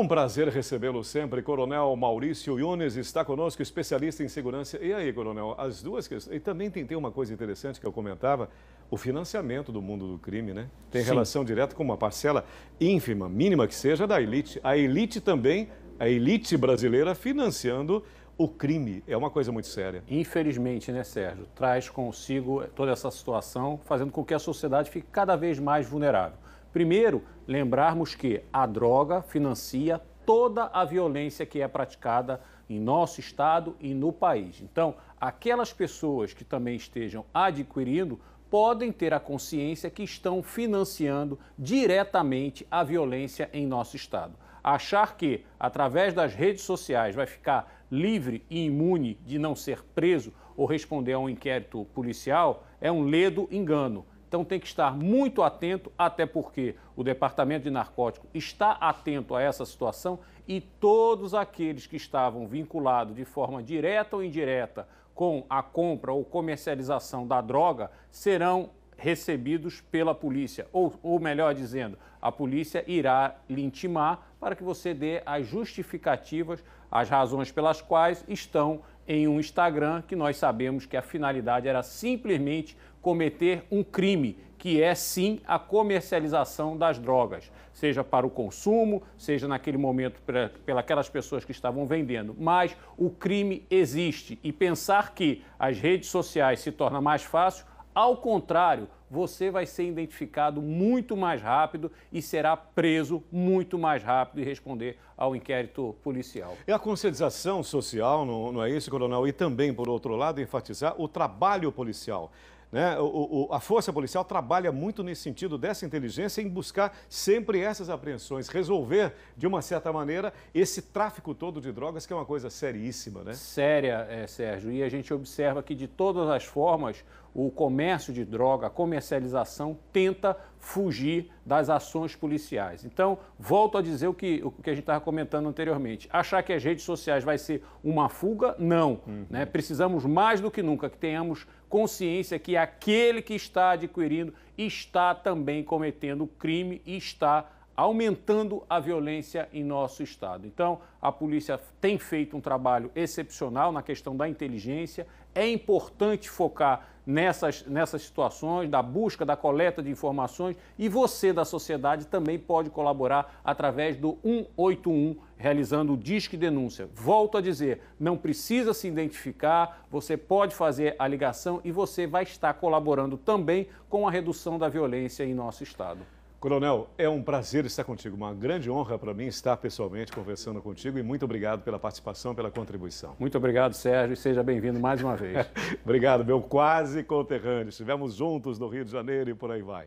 Um prazer recebê-lo sempre. Coronel Maurício Yunes está conosco, especialista em segurança. E aí, Coronel, as duas questões. E também tem, tem uma coisa interessante que eu comentava: o financiamento do mundo do crime, né? Tem Sim. relação direta com uma parcela ínfima, mínima que seja, da elite. A elite também, a elite brasileira financiando o crime. É uma coisa muito séria. Infelizmente, né, Sérgio? Traz consigo toda essa situação, fazendo com que a sociedade fique cada vez mais vulnerável. Primeiro, lembrarmos que a droga financia toda a violência que é praticada em nosso estado e no país. Então, aquelas pessoas que também estejam adquirindo podem ter a consciência que estão financiando diretamente a violência em nosso estado. Achar que, através das redes sociais, vai ficar livre e imune de não ser preso ou responder a um inquérito policial é um ledo engano. Então tem que estar muito atento, até porque o Departamento de Narcótico está atento a essa situação e todos aqueles que estavam vinculados de forma direta ou indireta com a compra ou comercialização da droga serão recebidos pela polícia, ou, ou melhor dizendo, a polícia irá lhe intimar para que você dê as justificativas, as razões pelas quais estão em um Instagram que nós sabemos que a finalidade era simplesmente cometer um crime, que é sim a comercialização das drogas, seja para o consumo, seja naquele momento pelas pessoas que estavam vendendo. Mas o crime existe e pensar que as redes sociais se torna mais fácil, ao contrário, você vai ser identificado muito mais rápido e será preso muito mais rápido e responder ao inquérito policial. É a conscientização social, não é isso, Coronel? E também, por outro lado, enfatizar o trabalho policial. Né? O, o, a Força Policial trabalha muito nesse sentido dessa inteligência em buscar sempre essas apreensões, resolver, de uma certa maneira, esse tráfico todo de drogas, que é uma coisa seríssima, né? Séria, é, Sérgio. E a gente observa que, de todas as formas, o comércio de droga, a comercialização, tenta fugir das ações policiais. Então, volto a dizer o que, o que a gente estava comentando anteriormente. Achar que as redes sociais vai ser uma fuga, não. Uhum. Né? Precisamos mais do que nunca que tenhamos consciência que aquele que está adquirindo está também cometendo crime e está aumentando a violência em nosso estado. Então, a polícia tem feito um trabalho excepcional na questão da inteligência. É importante focar nessas, nessas situações, da busca, da coleta de informações e você da sociedade também pode colaborar através do 181, realizando o Disque Denúncia. Volto a dizer, não precisa se identificar, você pode fazer a ligação e você vai estar colaborando também com a redução da violência em nosso estado. Coronel, é um prazer estar contigo, uma grande honra para mim estar pessoalmente conversando contigo e muito obrigado pela participação, pela contribuição. Muito obrigado, Sérgio, e seja bem-vindo mais uma vez. obrigado, meu quase conterrâneo. Estivemos juntos no Rio de Janeiro e por aí vai.